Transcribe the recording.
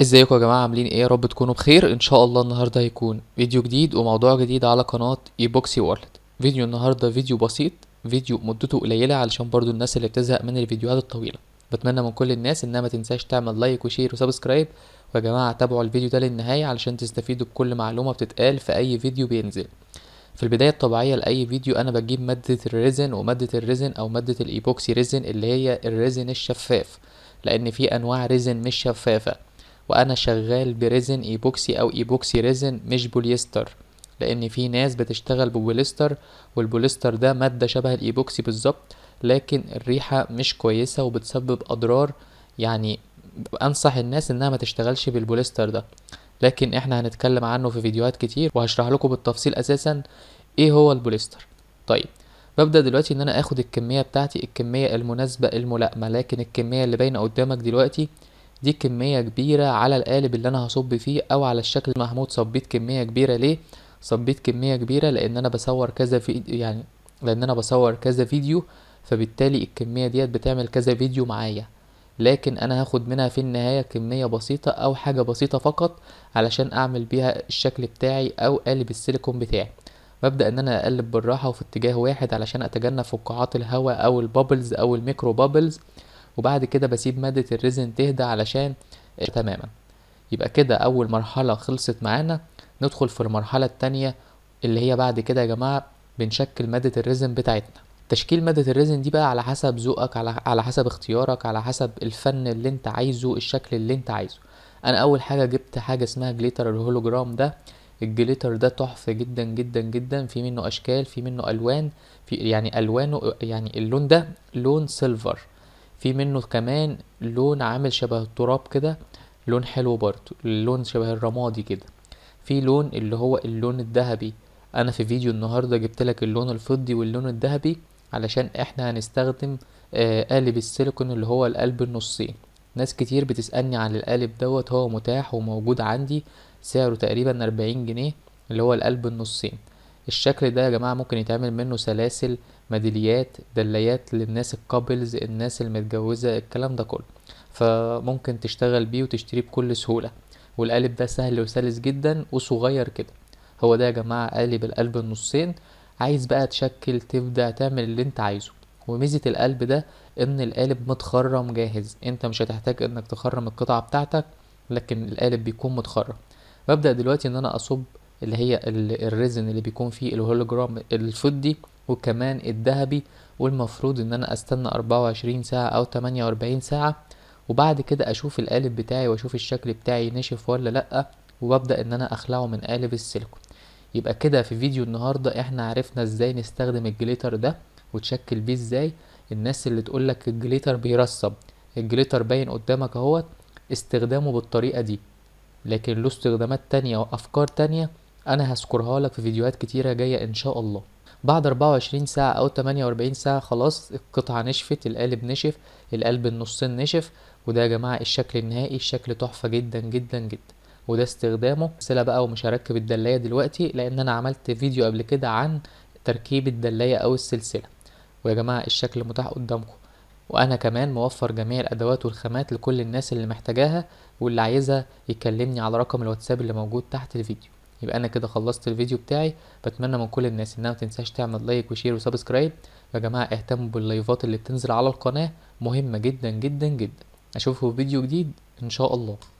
ازيكم يا جماعه عاملين ايه يا رب تكونوا بخير ان شاء الله النهارده هيكون فيديو جديد وموضوع جديد على قناه ايبوكسي وورلد فيديو النهارده فيديو بسيط فيديو مدته قليله علشان برضو الناس اللي بتزهق من الفيديوهات الطويله بتمنى من كل الناس انها ما تنساش تعمل لايك وشير وسبسكرايب ويا جماعه تابعوا الفيديو ده للنهايه علشان تستفيدوا بكل معلومه بتتقال في اي فيديو بينزل في البداية الطبيعية لأي فيديو أنا بجيب مادة الريزن ومادة الريزن أو مادة الإيبوكسي ريزن اللي هي الريزن الشفاف لأن في أنواع ريزن مش شفافة وأنا شغال بريزن إيبوكسي أو إيبوكسي ريزن مش بوليستر لأن في ناس بتشتغل ببوليستر والبوليستر ده مادة شبه الإيبوكسي بالظبط لكن الريحة مش كويسة وبتسبب أضرار يعني أنصح الناس إنها ما تشتغلش بالبوليستر ده لكن احنا هنتكلم عنه في فيديوهات كتير وهشرح لكم بالتفصيل أساسا إيه هو البوليستر طيب ببدأ دلوقتي إن أنا آخد الكمية بتاعتي الكمية المناسبة الملائمة لكن الكمية اللي باينة قدامك دلوقتي دي كمية كبيرة على القالب اللي انا هصب فيه او على الشكل المحمود صبيت كمية كبيرة ليه صبيت كمية كبيرة لان انا بصور كذا فيديو يعني لان انا بصور كذا فيديو فبالتالي الكمية ديت بتعمل كذا فيديو معايا لكن انا هاخد منها في النهاية كمية بسيطة او حاجة بسيطة فقط علشان اعمل بيها الشكل بتاعي او قالب السيليكون بتاعي ببدأ ان انا اقلب بالراحة وفي اتجاه واحد علشان اتجنب فقاعات الهواء او البابلز او الميكرو بابلز وبعد كده بسيب مادة الريزن تهدى علشان آه، تماما يبقى كده أول مرحلة خلصت معانا ندخل في المرحلة التانية اللي هي بعد كده يا جماعة بنشكل مادة الريزن بتاعتنا تشكيل مادة الريزن دي بقى على حسب ذوقك على, حسب اختيارك على حسب الفن اللي انت عايزه الشكل اللي انت عايزه انا اول حاجة جبت حاجة اسمها جليتر الهولوجرام ده الجليتر ده تحفة جدا جدا جدا في منه اشكال في منه الوان في يعني الوانه يعني اللون ده لون سيلفر في منه كمان لون عامل شبه التراب كده لون حلو برضو اللون شبه الرمادي كده في لون اللي هو اللون الذهبي انا في فيديو النهارده جبت لك اللون الفضي واللون الذهبي علشان احنا هنستخدم آه قالب السيليكون اللي هو القلب النصين ناس كتير بتسألني عن القالب دوت هو متاح وموجود عندي سعره تقريبا أربعين جنيه اللي هو القلب النصين الشكل ده يا جماعة ممكن يتعمل منه سلاسل ميداليات دليات للناس الكابلز الناس المتجوزة الكلام ده كله فممكن تشتغل بيه وتشتريه بكل سهولة والقالب ده سهل وسلس جدا وصغير كده هو ده يا جماعة قالب القلب النصين عايز بقى تشكل تبدأ تعمل اللي انت عايزه وميزة القلب ده ان القالب متخرم جاهز انت مش هتحتاج انك تخرم القطعة بتاعتك لكن القالب بيكون متخرم ببدأ دلوقتي ان انا اصب اللي هي الريزن اللي بيكون فيه الهولوجرام الفضي وكمان الذهبي والمفروض ان انا استنى 24 ساعة او 48 ساعة وبعد كده اشوف القالب بتاعي واشوف الشكل بتاعي نشف ولا لا وببدأ ان انا اخلعه من قالب السيليكون يبقى كده في فيديو النهاردة احنا عرفنا ازاي نستخدم الجليتر ده وتشكل بيه ازاي الناس اللي تقولك الجليتر بيرسب الجليتر باين قدامك اهوت استخدامه بالطريقة دي لكن له استخدامات تانية وافكار تانية انا هذكرها لك في فيديوهات كتيره جايه ان شاء الله بعد 24 ساعة أو 48 ساعة خلاص القطعة نشفت القالب نشف القلب النصين نشف وده يا جماعة الشكل النهائي الشكل تحفة جدا جدا جدا وده استخدامه سلة بقى ومش هركب الدلاية دلوقتي لأن أنا عملت فيديو قبل كده عن تركيب الدلاية أو السلسلة ويا جماعة الشكل متاح قدامكم وأنا كمان موفر جميع الأدوات والخامات لكل الناس اللي محتاجاها واللي عايزها يكلمني على رقم الواتساب اللي موجود تحت الفيديو يبقى انا كده خلصت الفيديو بتاعي بتمنى من كل الناس انها متنساش تعمل لايك وشير وسبسكرايب يا جماعه اهتموا باللايفات اللي بتنزل على القناه مهمه جدا جدا جدا اشوفكم في فيديو جديد ان شاء الله